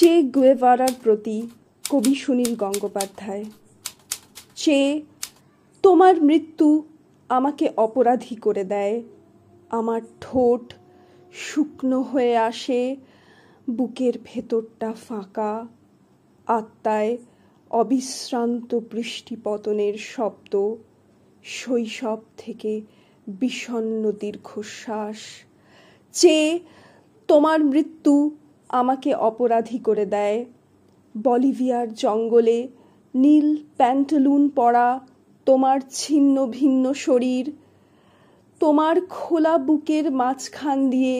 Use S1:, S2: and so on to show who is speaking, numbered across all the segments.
S1: চে গুয়েভারার প্রতি কবি সুনীল গঙ্গোপাধ্যায় চে তোমার মৃত্যু আমাকে অপরাধী করে দেয় আমার ঠোঁট শুকনো হয়ে আসে বুকের ভেতরটা ফাঁকা আত্মায় অবিশ্রান্ত বৃষ্টিপতনের শব্দ শৈশব থেকে বিষণ্ন দীর্ঘশ্বাস চেয়ে তোমার মৃত্যু আমাকে অপরাধী করে দেয় বলিভিয়ার জঙ্গলে নীল প্যান্টলুন পরা তোমার ছিন্ন ভিন্ন শরীর তোমার খোলা বুকের মাঝখান দিয়ে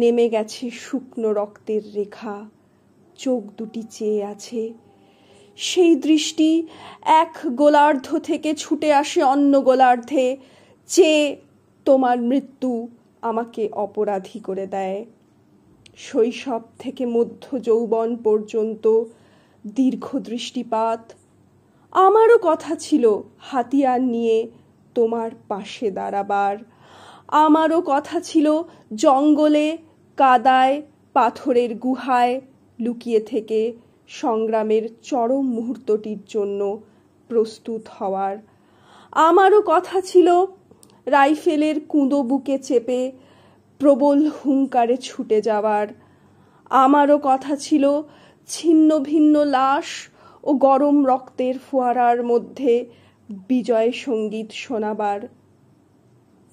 S1: নেমে গেছে শুকনো রক্তের রেখা চোখ দুটি চেয়ে আছে সেই দৃষ্টি এক গোলার্ধ থেকে ছুটে আসে অন্য গোলার্ধে চেয়ে তোমার মৃত্যু আমাকে অপরাধী করে দেয় শৈশব থেকে মধ্য যৌবন পর্যন্ত দীর্ঘ দৃষ্টিপাত আমারও কথা ছিল হাতিয়ার নিয়ে তোমার পাশে দাঁড়াবার আমারও কথা ছিল জঙ্গলে কাদায় পাথরের গুহায় লুকিয়ে থেকে সংগ্রামের চরম মুহূর্তটির জন্য প্রস্তুত হওয়ার আমারও কথা ছিল রাইফেলের কুঁদো বুকে চেপে প্রবল হুঙ্কারে ছুটে যাওয়ার আমারও কথা ছিল ছিন্ন ভিন্ন লাশ ও গরম রক্তের ফোয়ারার মধ্যে বিজয় সঙ্গীত শোনাবার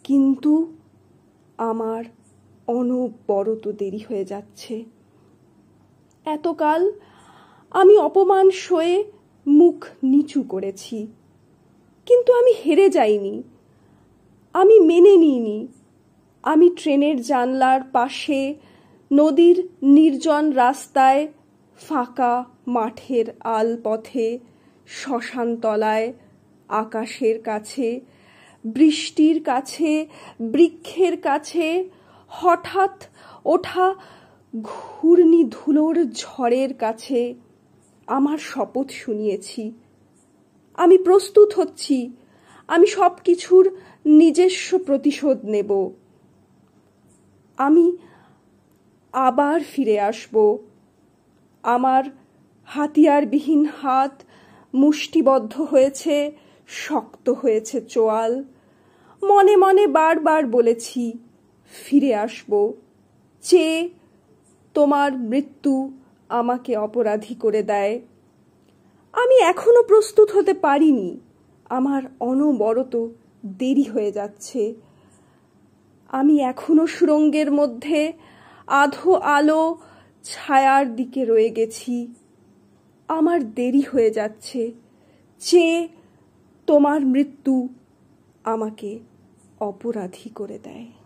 S1: কিন্তু আমার অনবরত দেরি হয়ে যাচ্ছে এতকাল আমি অপমান সয়ে মুখ নিচু করেছি কিন্তু আমি হেরে যাইনি আমি মেনে নিইনি আমি ট্রেনের জানলার পাশে নদীর নির্জন রাস্তায় ফাঁকা মাঠের আল পথে শ্মশানতলায় আকাশের কাছে বৃষ্টির কাছে বৃক্ষের কাছে হঠাৎ ওঠা ঘূর্ণি ধুলোর ঝড়ের কাছে আমার শপথ শুনিয়েছি আমি প্রস্তুত হচ্ছি আমি সব কিছুর নিজস্ব প্রতিশোধ নেব আমি আবার ফিরে আসব আমার হাতিয়ারবিহীন হাত মুষ্টিবদ্ধ হয়েছে শক্ত হয়েছে চোয়াল মনে মনে বারবার বলেছি ফিরে আসব চেয়ে তোমার মৃত্যু আমাকে অপরাধী করে দেয় আমি এখনো প্রস্তুত হতে পারিনি আমার অনবরত দেরি হয়ে যাচ্ছে আমি এখনো সুরঙ্গের মধ্যে আধো আলো ছায়ার দিকে রয়ে গেছি আমার দেরি হয়ে যাচ্ছে চেয়ে তোমার মৃত্যু আমাকে অপরাধী করে দেয়